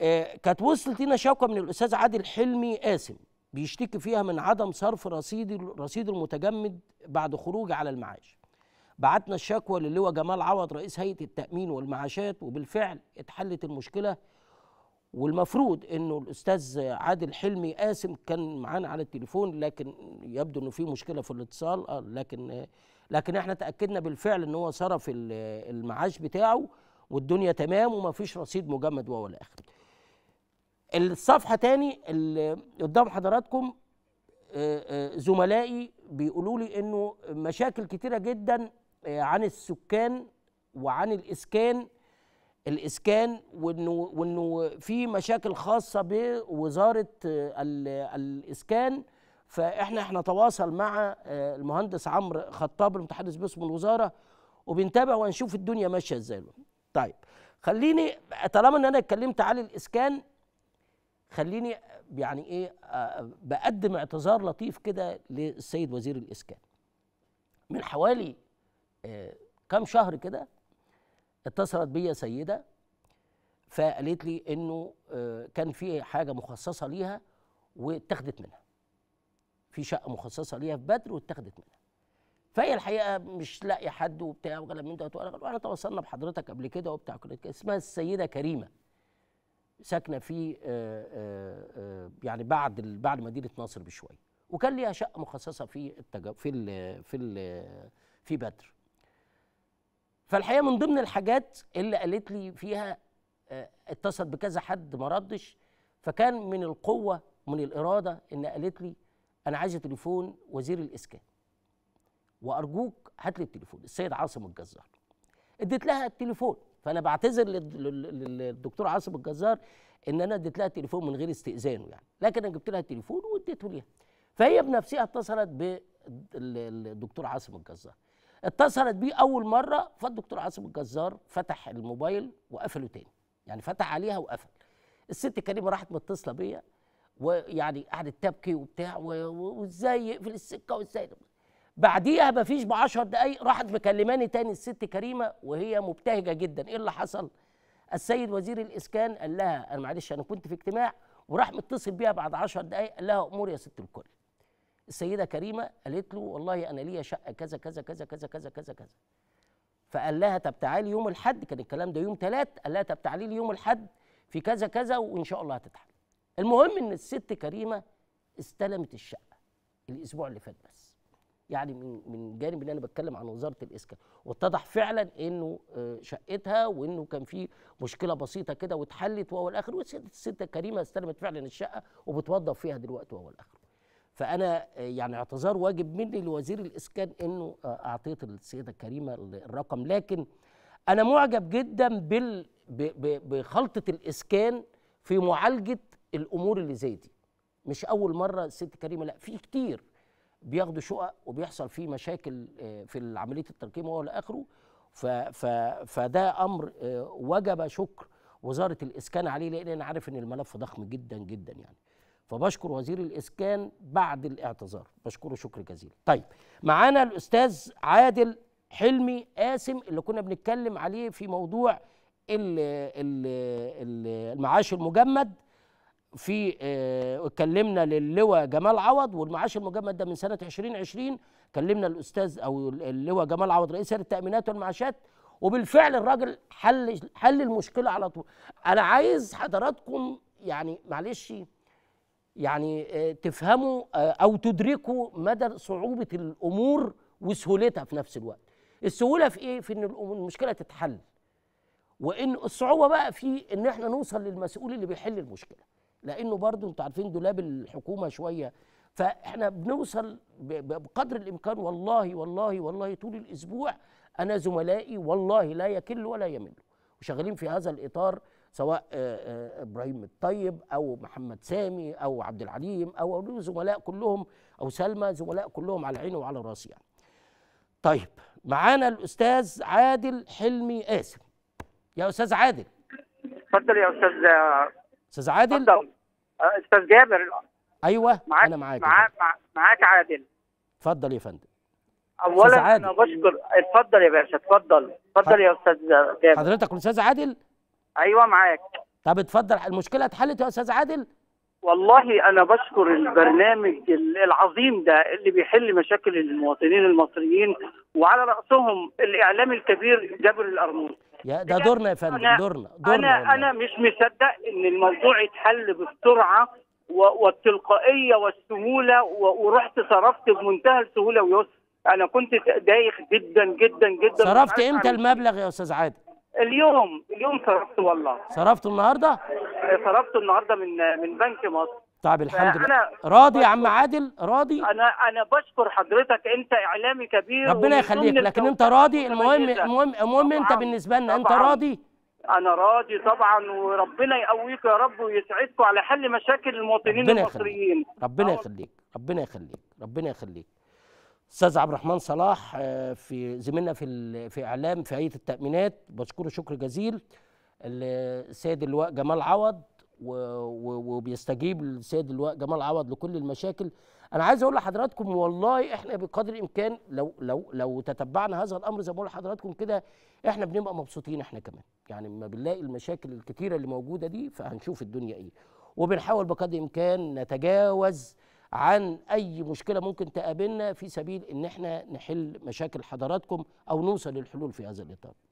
آه، كانت وصلت لنا شكوى من الاستاذ عادل حلمي قاسم بيشتكي فيها من عدم صرف رصيد الرصيد المتجمد بعد خروجي على المعاش بعتنا الشكوى للواء جمال عوض رئيس هيئه التامين والمعاشات وبالفعل اتحلت المشكله والمفروض انه الاستاذ عادل حلمي قاسم كان معانا على التليفون لكن يبدو انه في مشكله في الاتصال آه، لكن لكن احنا تاكدنا بالفعل ان هو صرف المعاش بتاعه والدنيا تمام ومفيش رصيد مجمد وهو الاخر الصفحه تاني اللي قدام حضراتكم آه، آه، زملائي بيقولوا لي انه مشاكل كتيره جدا آه، عن السكان وعن الاسكان الاسكان وانه وانه في مشاكل خاصه بوزاره الاسكان فاحنا احنا تواصل مع المهندس عمرو خطاب المتحدث باسم الوزاره وبنتابع ونشوف الدنيا ماشيه ازاي طيب خليني طالما ان انا اتكلمت عن الاسكان خليني يعني ايه بقدم اعتذار لطيف كده للسيد وزير الاسكان من حوالي آه، كام شهر كده اتصلت بيا سيده فقالت لي انه آه، كان في حاجه مخصصه ليها واتخذت منها في شقه مخصصه ليها في بدر واتخذت منها فهي الحقيقه مش لاقيه حد وبتاع وكلام من ده وانا تواصلنا بحضرتك قبل كده وبتاع كده اسمها السيده كريمه ساكنه في آه، آه، آه، يعني بعد بعد مدينه ناصر بشويه وكان ليها شقه مخصصه في التج... في ال... في ال... في بدر فالحقيقه من ضمن الحاجات اللي قالت لي فيها اتصلت بكذا حد ما ردش فكان من القوه من الاراده ان قالت لي انا عايزه تليفون وزير الاسكان وارجوك هات لي التليفون السيد عاصم الجزار اديت لها التليفون فانا بعتذر للدكتور عاصم الجزار ان انا اديت لها التليفون من غير استئذانه يعني لكن انا جبت لها التليفون واديته ليها فهي بنفسها اتصلت بالدكتور عاصم الجزار اتصلت بيه اول مره فالدكتور عاصم الجزار فتح الموبايل وقفله تاني يعني فتح عليها وقفل الست كريمه راحت متصله بيا ويعني قعدت تبكي وبتاع وازاي يقفل السكه وازاي بعديها مفيش ب 10 دقايق راحت مكلماني تاني الست كريمه وهي مبتهجه جدا ايه اللي حصل؟ السيد وزير الاسكان قال لها انا معلش انا كنت في اجتماع وراح متصل بيها بعد 10 دقايق قال لها امور يا ست الكل. السيده كريمه قالت له والله انا ليا شقه كذا كذا كذا كذا كذا كذا كذا. فقال لها طب تعالي يوم الاحد كان الكلام ده يوم ثلاث قال لها طب تعالي لي يوم الاحد في كذا كذا وان شاء الله هتتحل. المهم ان الست كريمه استلمت الشقه الاسبوع اللي فات بس. يعني من من جانب ان انا بتكلم عن وزاره الاسكان واتضح فعلا انه آه، شقتها وانه كان في مشكله بسيطه كده واتحلت وهو الاخر والست الكريمه استلمت فعلا الشقه وبتوظف فيها دلوقتي وهو الاخر فانا آه، يعني اعتذار واجب مني لوزير الاسكان انه آه، اعطيت السيده الكريمه الرقم لكن انا معجب جدا بال بخلطه الاسكان في معالجه الامور اللي زي دي مش اول مره الست كريمه لا في كتير بياخدوا شقق وبيحصل فيه مشاكل آه، في عمليه التركيبه والى اخره فده امر آه، وجب شكر وزاره الاسكان عليه لان انا عارف ان الملف ضخم جدا جدا يعني فبشكر وزير الاسكان بعد الاعتذار بشكره شكر جزيل طيب معانا الاستاذ عادل حلمي قاسم اللي كنا بنتكلم عليه في موضوع المعاش المجمد في آه، اتكلمنا للواء جمال عوض والمعاش المجمد ده من سنه 2020 كلمنا الاستاذ او اللواء جمال عوض رئيس التامينات والمعاشات وبالفعل الراجل حل حل المشكله على طول انا عايز حضراتكم يعني معلش يعني آه، تفهموا آه، او تدركوا مدى صعوبه الامور وسهولتها في نفس الوقت السهوله في ايه في ان المشكله تتحل وان الصعوبه بقى في ان احنا نوصل للمسؤول اللي بيحل المشكله لانه برضه انتوا عارفين دولاب الحكومه شويه فاحنا بنوصل بقدر الامكان والله والله والله طول الاسبوع انا زملائي والله لا يكل ولا يمل وشغالين في هذا الاطار سواء آه، آه، ابراهيم الطيب او محمد سامي او عبد العليم او زملاء كلهم او سلمى زملاء كلهم على عيني وعلى راسي يعني. طيب معانا الاستاذ عادل حلمي قاسم يا استاذ عادل اتفضل يا استاذ استاذ عادل اتفضل آه، استاذ جابر ايوه معاك انا معاك معاك, معاك عادل اتفضل يا فندم اولا انا بشكر اتفضل يا باشا اتفضل اتفضل يا استاذ جابر حضرتك استاذ عادل ايوه معاك طب اتفضل المشكله اتحلت يا استاذ عادل والله انا بشكر البرنامج العظيم ده اللي بيحل مشاكل المواطنين المصريين وعلى راسهم الاعلام الكبير جابر القرموطي يا ده دورنا يا فندم دورنا دورنا انا انا مش مصدق ان الموضوع يتحل بالسرعه والتلقائيه والسهوله ورحت صرفت بمنتهى السهوله ويسر انا كنت دايخ جدا جدا جدا صرفت امتى المبلغ يا استاذ عادل؟ اليوم اليوم صرفت والله صرفته النهارده؟ صرفته النهارده من من بنك مصر طيب الحمد لله راضي يا عم عادل راضي انا انا بشكر حضرتك انت اعلامي كبير ربنا يخليك لكن انت راضي المهم المهم المهم انت بالنسبه لنا انت راضي انا راضي طبعا وربنا يقويك يا رب ويسعدكم على حل مشاكل المواطنين المصريين ربنا يخليك ربنا يخليك ربنا يخليك استاذ عبد الرحمن صلاح آه، في زميلنا في في اعلام في هيئه التامينات بشكره شكر جزيل السيد اللواء جمال عوض وبيستجيب السيد جمال عوض لكل المشاكل انا عايز اقول لحضراتكم والله احنا بقدر الامكان لو لو لو تتبعنا هذا الامر زي ما بقول لحضراتكم كده احنا بنبقى مبسوطين احنا كمان يعني لما بنلاقي المشاكل الكتيره اللي موجوده دي فهنشوف الدنيا ايه وبنحاول بقدر الامكان نتجاوز عن اي مشكله ممكن تقابلنا في سبيل ان احنا نحل مشاكل حضراتكم او نوصل للحلول في هذا الاطار